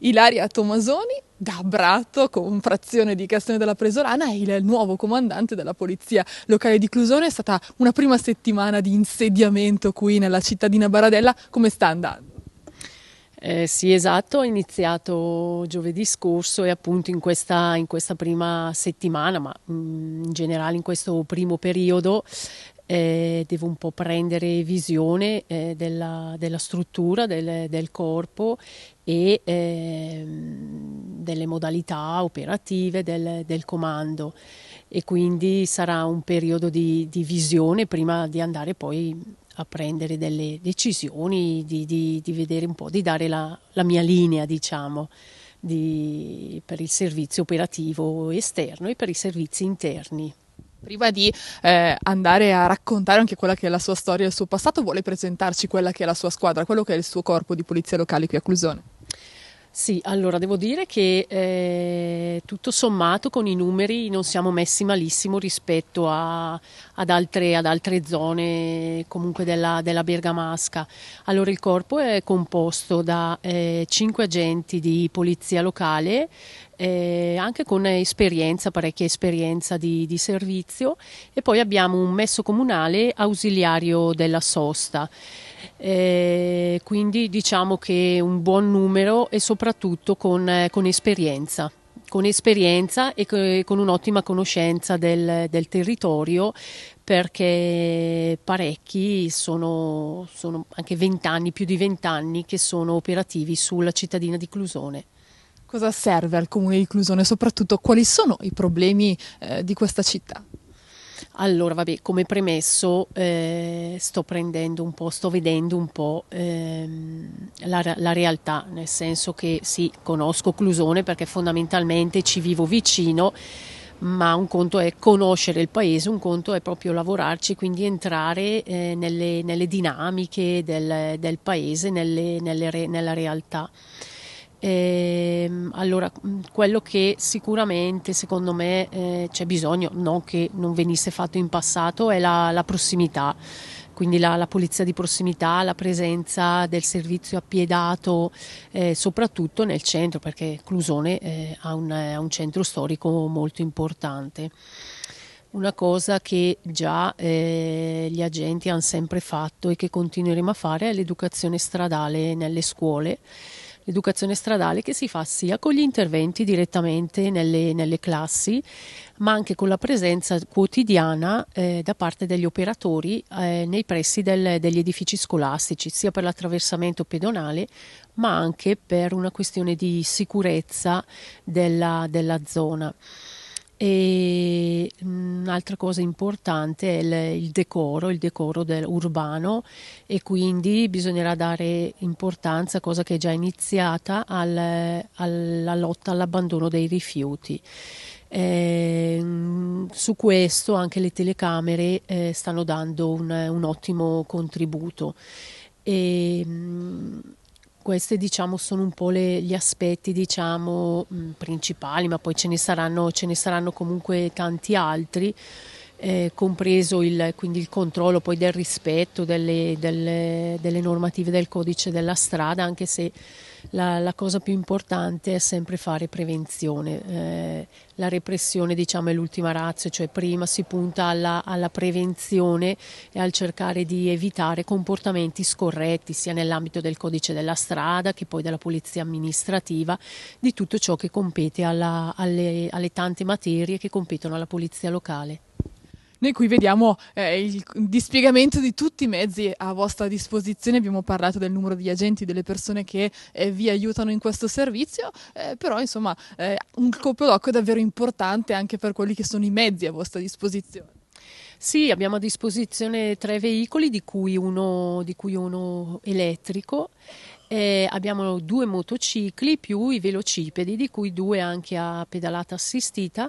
Ilaria Tomasoni da Bratto con frazione di Castione della Presolana, è il nuovo comandante della Polizia Locale di Clusone. È stata una prima settimana di insediamento qui nella cittadina Baradella. Come sta andando? Eh, sì, esatto, ho iniziato giovedì scorso e appunto in questa, in questa prima settimana, ma mm, in generale in questo primo periodo, eh, devo un po' prendere visione eh, della, della, struttura del, del corpo e eh, delle modalità operative del, del, comando e quindi sarà un periodo di, di, visione prima di andare poi a prendere delle decisioni, di, di, di vedere un po', di dare la, la mia linea diciamo. per il servizio operativo esterno e per i servizi interni. Prima di eh, andare a raccontare anche quella che è la sua storia e il suo passato, vuole presentarci quella che è la sua squadra, quello che è il suo corpo di polizia locale qui a Clusone? Sì, allora devo dire che eh, tutto sommato con i numeri non siamo messi malissimo rispetto a, ad, altre, ad, altre, zone comunque della, della, Bergamasca. Allora il corpo è composto da eh, 5 agenti di polizia locale, eh, anche con esperienza, parecchia esperienza di, di, servizio e poi abbiamo un messo comunale ausiliario della sosta. Eh, quindi diciamo che un buon numero e soprattutto con, eh, con esperienza con esperienza e con un'ottima conoscenza del, del territorio perché parecchi sono, sono anche vent'anni, più di vent'anni che sono operativi sulla cittadina di Clusone. Cosa serve al comune di Clusone e soprattutto quali sono i problemi eh, di questa città? Allora, vabbè, come premesso eh, sto prendendo un po', sto vedendo un po' ehm, la, la, realtà, nel senso che sì, conosco Clusone perché fondamentalmente ci vivo vicino, ma un conto è conoscere il paese, un conto è proprio lavorarci, quindi entrare eh, nelle, nelle, dinamiche del, del paese, nelle, nelle re, nella realtà. Eh, Ehm, allora, mm, quello che sicuramente secondo me eh, c'è bisogno, non che non venisse fatto in passato, è la, la prossimità quindi la, la, polizia di prossimità, la presenza del servizio appiedato, eh, soprattutto nel centro, perché Clusone eh, ha, un, eh, un, centro storico molto importante. Una cosa che già eh, gli agenti hanno sempre fatto e che continueremo a fare è l'educazione stradale nelle scuole l'educazione stradale che si fa sia con gli interventi direttamente nelle, nelle classi, ma anche con la presenza quotidiana eh, da parte degli operatori eh, nei pressi del, degli edifici scolastici, sia per l'attraversamento pedonale, ma anche per una questione di sicurezza della, della zona. E un'altra mm, cosa importante è il, decoro, il decoro del, urbano e quindi bisognerà dare importanza, cosa che è già iniziata, al, alla lotta all'abbandono dei rifiuti. Eh, su questo anche le telecamere eh, stanno dando un, un ottimo contributo. E, mm, questi diciamo, sono un po' le, gli aspetti diciamo, mm, principali, ma poi ce ne saranno, ce ne saranno comunque tanti altri. Eh, compreso il, quindi il controllo poi del rispetto delle, delle, delle normative del codice della strada, anche se la, la, cosa più importante è sempre fare prevenzione. Eh, la repressione diciamo, è l'ultima razza, cioè prima si punta alla, alla, prevenzione e al cercare di evitare comportamenti scorretti sia nell'ambito del codice della strada che poi della polizia amministrativa, di tutto ciò che compete alla, alle, alle tante materie che competono alla polizia locale noi qui vediamo eh, il dispiegamento di tutti i mezzi a vostra disposizione, abbiamo parlato del numero di agenti, delle persone che eh, vi aiutano in questo servizio, eh, però insomma eh, un coprolocco è davvero importante anche per quelli che sono i mezzi a vostra disposizione. Sì, abbiamo a disposizione tre veicoli, di cui uno, di cui uno elettrico. e abbiamo due motocicli più i velocipedi, di cui due anche a pedalata assistita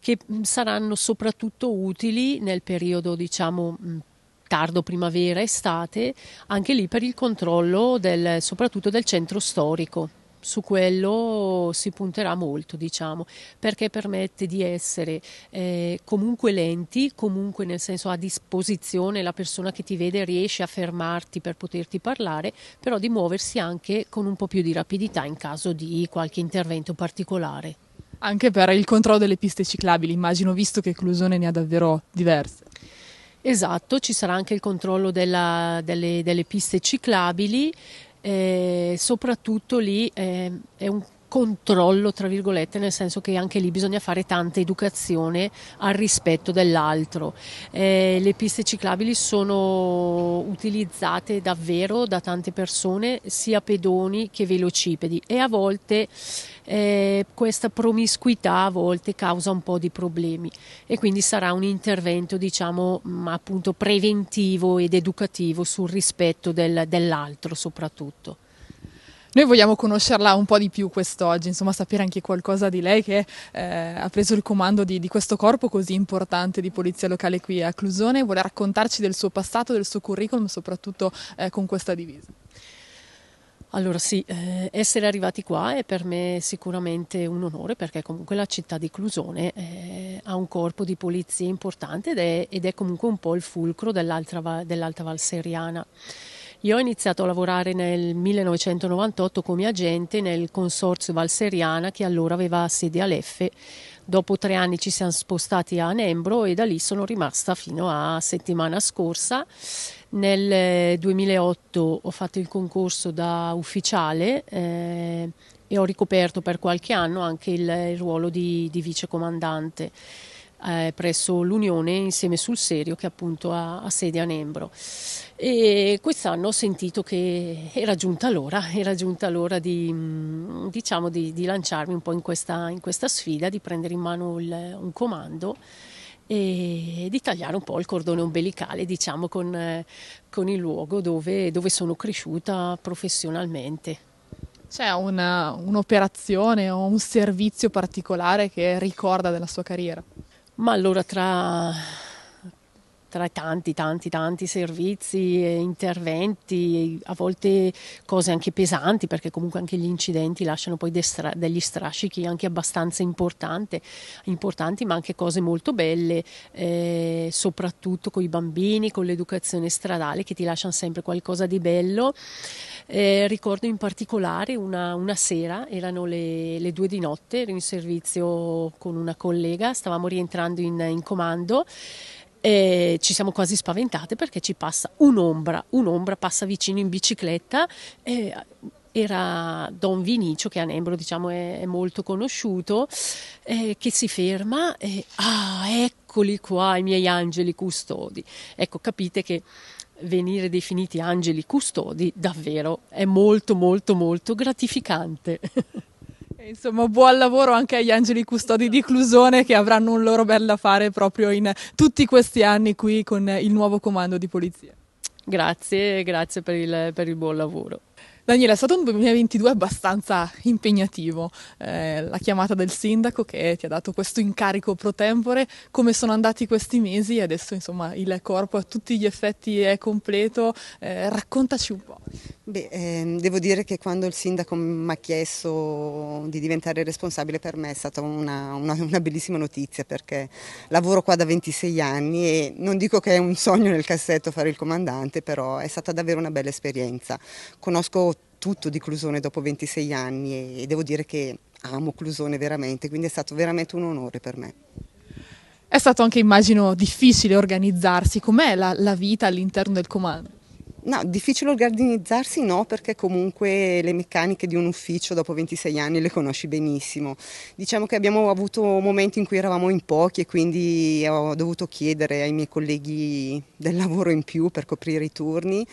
che mm, saranno soprattutto utili nel periodo diciamo mm, tardo primavera estate anche lì per il controllo del, soprattutto del centro storico su quello si punterà molto, diciamo, perché permette di essere eh, comunque lenti, comunque nel senso a disposizione la persona che ti vede riesce a fermarti per poterti parlare, però di muoversi anche con un po' più di rapidità in caso di qualche intervento particolare. Anche per il controllo delle piste ciclabili, immagino, visto che Clusone ne ha davvero diverse. Esatto, ci sarà anche il controllo della, delle, delle, piste ciclabili, eh, soprattutto lì eh, è un controllo, tra virgolette, nel senso che anche lì bisogna fare tanta educazione al rispetto dell'altro. Eh, le piste ciclabili sono utilizzate davvero da tante persone, sia pedoni che velocipedi e a volte eh, questa promiscuità a volte causa un po' di problemi e quindi sarà un intervento diciamo mm, appunto preventivo ed educativo sul rispetto del, dell'altro soprattutto. Noi vogliamo conoscerla un po' di più quest'oggi, insomma sapere anche qualcosa di lei che eh, ha preso il comando di, di, questo corpo così importante di polizia locale qui a Clusone vuole raccontarci del suo passato, del suo curriculum, soprattutto eh, con questa divisa. Allora sì, eh, essere arrivati qua è per me sicuramente un onore perché comunque la città di Clusone eh, ha un corpo di polizia importante ed è, ed è, comunque un po' il fulcro dell'alta, dell'alta Val Seriana. Io ho iniziato a lavorare nel 1998 come agente nel consorzio Valseriana che allora aveva sede all'Effe. Dopo tre anni ci siamo spostati a Nembro e da lì sono rimasta fino a settimana scorsa. Nel 2008 eh, ho fatto il concorso da ufficiale eh, e ho ricoperto per qualche anno anche il, il ruolo di, di vicecomandante eh, presso l'Unione insieme sul serio che appunto ha, ha sede a Nembro. E quest'anno ho sentito che era giunta l'ora, era giunta l'ora di, mm, diciamo, di, di lanciarmi un po' in questa, in questa, sfida, di prendere in mano il, un comando e di tagliare un po' il cordone ombelicale, diciamo, con, con il luogo dove, dove sono cresciuta professionalmente. C'è una, un'operazione o un servizio particolare che ricorda della sua carriera? Ma allora tra tra tanti, tanti, tanti servizi e interventi, a volte cose anche pesanti, perché comunque anche gli incidenti lasciano poi degli strascichi anche abbastanza importanti, ma anche cose molto belle, eh, soprattutto con i bambini, con l'educazione stradale, che ti lasciano sempre qualcosa di bello. Eh, ricordo in particolare una, una sera, erano le, le, due di notte, ero in servizio con una collega, stavamo rientrando in, in comando eh, ci siamo quasi spaventate perché ci passa un'ombra, un'ombra passa vicino in bicicletta. Eh, era Don Vinicio, che a Nembro diciamo, è, è molto conosciuto, eh, che si ferma e ah, eccoli qua i miei angeli custodi. Ecco, capite che venire definiti angeli custodi davvero è molto molto molto gratificante. Insomma, buon lavoro anche agli angeli custodi di Clusone che avranno un loro bel da fare proprio in tutti questi anni qui con il nuovo comando di polizia. Grazie, grazie per il, per il buon lavoro. Daniela, è stato un 2022 abbastanza impegnativo. Eh, la chiamata del sindaco che ti ha dato questo incarico pro tempore, come sono andati questi mesi e adesso insomma il corpo a tutti gli effetti è completo. Eh, raccontaci un po'. Beh, ehm, devo dire che quando il sindaco mi ha chiesto di diventare responsabile per me è stata una, una, una bellissima notizia perché lavoro qua da 26 anni e non dico che è un sogno nel cassetto fare il comandante, però è stata davvero una bella esperienza. Conosco tutto di Clusone dopo 26 anni e devo dire che amo Clusone veramente, quindi è stato veramente un onore per me. È stato anche, immagino, difficile organizzarsi. Com'è la, la vita all'interno del comando? No, difficile organizzarsi no, perché comunque le meccaniche di un ufficio dopo 26 anni le conosci benissimo. Diciamo che abbiamo avuto momenti in cui eravamo in pochi e quindi ho dovuto chiedere ai miei colleghi del lavoro in più per coprire i turni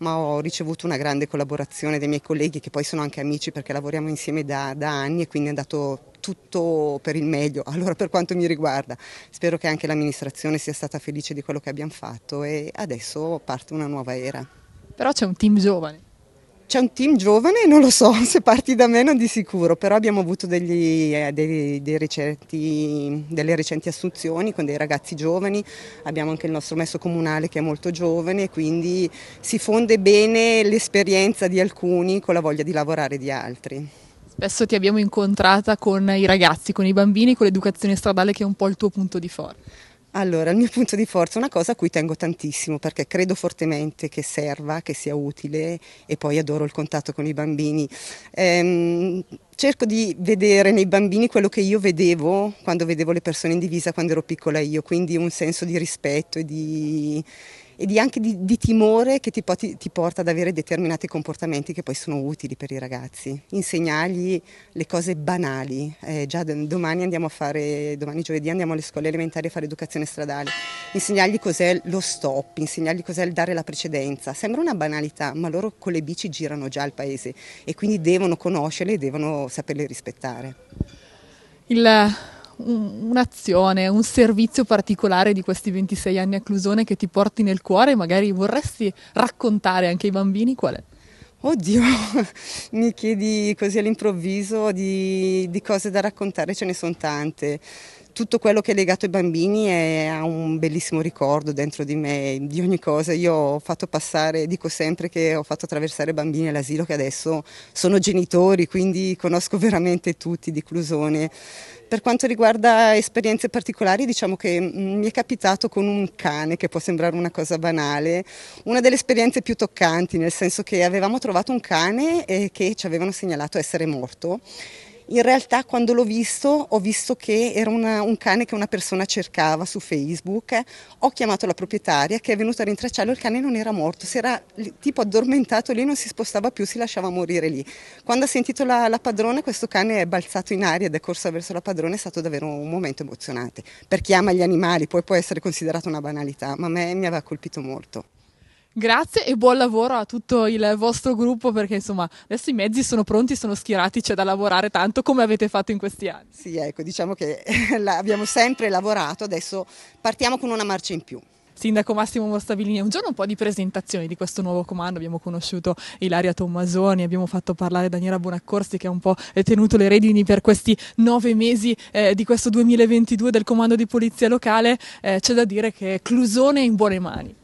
ma ho ricevuto una grande collaborazione dei miei colleghi che poi sono anche amici perché lavoriamo insieme da, da anni e quindi è andato tutto per il meglio, allora per quanto mi riguarda. Spero che anche l'amministrazione sia stata felice di quello che abbiamo fatto e adesso parte una nuova era. Però c'è un team giovane. C'è un team giovane, non lo so se parti da me non di sicuro, però abbiamo avuto degli, eh, dei, dei recenti, delle recenti assunzioni con dei ragazzi giovani, abbiamo anche il nostro messo comunale che è molto giovane, quindi si fonde bene l'esperienza di alcuni con la voglia di lavorare di altri. Spesso ti abbiamo incontrata con i ragazzi, con i bambini, con l'educazione stradale che è un po' il tuo punto di forza. Allora, il mio punto di forza è una cosa a cui tengo tantissimo perché credo fortemente che serva, che sia utile e poi adoro il contatto con i bambini. Ehm, cerco di vedere nei bambini quello che io vedevo quando vedevo le persone in divisa quando ero piccola io, quindi un senso di rispetto e di e di anche di, di, timore che ti, ti, ti, porta ad avere determinati comportamenti che poi sono utili per i ragazzi. Insegnargli le cose banali. Eh, già domani andiamo a fare, domani giovedì andiamo alle scuole elementari a fare educazione stradale. Insegnargli cos'è lo stop, insegnargli cos'è il dare la precedenza. Sembra una banalità, ma loro con le bici girano già il paese e quindi devono conoscerle e devono saperle rispettare. Il un, un'azione, un servizio particolare di questi 26 anni a Clusone che ti porti nel cuore e magari vorresti raccontare anche ai bambini qual è? Oddio, mi chiedi così all'improvviso di, di cose da raccontare, ce ne sono tante tutto quello che è legato ai bambini è, ha un bellissimo ricordo dentro di me, di ogni cosa. Io ho fatto passare, dico sempre che ho fatto attraversare bambini all'asilo che adesso sono genitori, quindi conosco veramente tutti di Clusone. Per quanto riguarda esperienze particolari, diciamo che mm, mi è capitato con un cane, che può sembrare una cosa banale, una delle esperienze più toccanti, nel senso che avevamo trovato un cane eh, che ci avevano segnalato essere morto in realtà quando l'ho visto ho visto che era una, un cane che una persona cercava su Facebook, ho chiamato la proprietaria che è venuta a rintracciarlo, il cane non era morto, si era tipo addormentato lì, non si spostava più, si lasciava morire lì. Quando ha sentito la, la padrona questo cane è balzato in aria ed è corso verso la padrona, è stato davvero un momento emozionante. Per chi ama gli animali poi può essere considerato una banalità, ma a me mi aveva colpito molto. Grazie e buon lavoro a tutto il vostro gruppo perché insomma adesso i mezzi sono pronti, sono schierati, c'è da lavorare tanto come avete fatto in questi anni. Sì, ecco, diciamo che abbiamo sempre lavorato, adesso partiamo con una marcia in più. Sindaco Massimo Mostabilini, un giorno un po' di presentazione di questo nuovo comando, abbiamo conosciuto Ilaria Tommasoni, abbiamo fatto parlare Daniela Bonaccorsi che ha un po' tenuto le redini per questi nove mesi eh, di questo 2022 del comando di polizia locale, eh, c'è da dire che Clusone è in buone mani.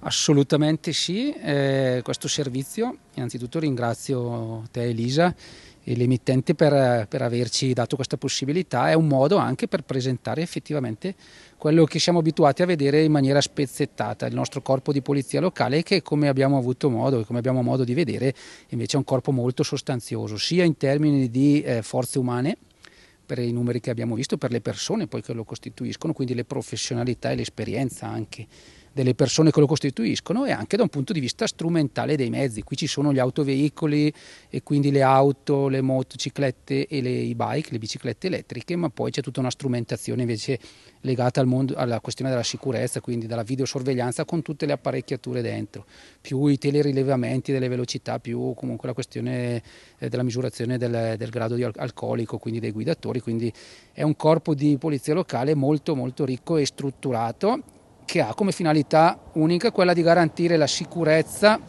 Assolutamente sì, eh, questo servizio innanzitutto ringrazio te Elisa e l'emittente per, per, averci dato questa possibilità, è un modo anche per presentare effettivamente quello che siamo abituati a vedere in maniera spezzettata, il nostro corpo di polizia locale che come abbiamo avuto modo e come abbiamo modo di vedere invece è un corpo molto sostanzioso, sia in termini di eh, forze umane, per i numeri che abbiamo visto, per le persone poi che lo costituiscono, quindi le professionalità e l'esperienza anche delle persone che lo costituiscono e anche da un punto di vista strumentale dei mezzi. Qui ci sono gli autoveicoli e quindi le auto, le motociclette e le bike le biciclette elettriche, ma poi c'è tutta una strumentazione invece legata al mondo, alla questione della sicurezza, quindi dalla videosorveglianza con tutte le apparecchiature dentro, più i telerilevamenti delle velocità, più comunque la questione eh, della misurazione del, del grado di alcolico, quindi dei guidatori, quindi è un corpo di polizia locale molto molto ricco e strutturato che ha come finalità unica quella di garantire la sicurezza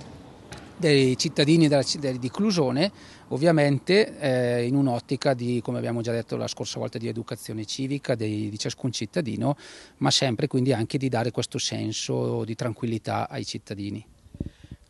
dei cittadini della, di Clusone, ovviamente eh, in un'ottica di, come abbiamo già detto la scorsa volta, di educazione civica dei, di ciascun cittadino, ma sempre quindi anche di dare questo senso di tranquillità ai cittadini.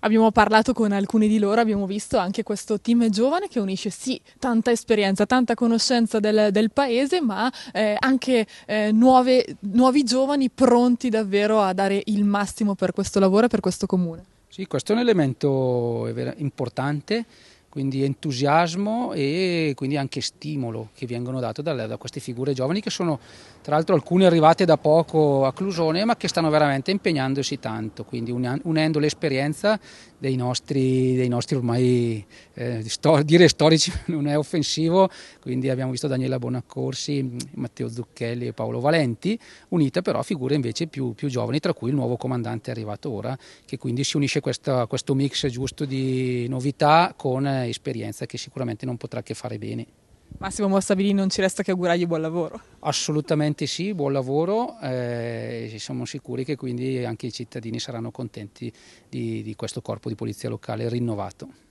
Abbiamo parlato con alcuni di loro, abbiamo visto anche questo team giovane che unisce sì tanta esperienza, tanta conoscenza del, del paese, ma eh, anche eh, nuove, nuovi giovani pronti davvero a dare il massimo per questo lavoro e per questo comune. Sì, questo è un elemento importante quindi entusiasmo e quindi anche stimolo che vengono dato da, da, queste figure giovani che sono tra l'altro alcune arrivate da poco a Clusone ma che stanno veramente impegnandosi tanto, quindi unendo l'esperienza dei nostri, dei nostri ormai, eh, stor- dire storici non è offensivo, quindi abbiamo visto Daniela Bonaccorsi, Matteo Zucchelli e Paolo Valenti, unite però a figure invece più, più giovani, tra cui il nuovo comandante arrivato ora, che quindi si unisce a questo mix giusto di novità con eh, esperienza che sicuramente non potrà che fare bene. Massimo Mostabili non ci resta che augurargli buon lavoro. Assolutamente sì, buon lavoro eh, siamo sicuri che quindi anche i cittadini saranno contenti di, di questo corpo di polizia locale rinnovato.